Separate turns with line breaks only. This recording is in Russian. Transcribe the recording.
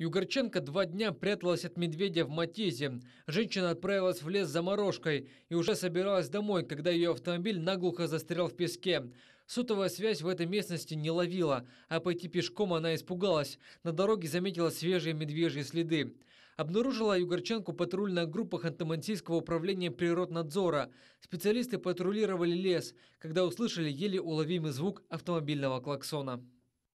Югорченко два дня пряталась от медведя в Матизе. Женщина отправилась в лес за морожкой и уже собиралась домой, когда ее автомобиль наглухо застрял в песке. Сотовая связь в этой местности не ловила, а пойти пешком она испугалась. На дороге заметила свежие медвежьи следы. Обнаружила Югорченко патрульная группа Ханты-Мансийского управления природнадзора. Специалисты патрулировали лес, когда услышали еле уловимый звук автомобильного клаксона.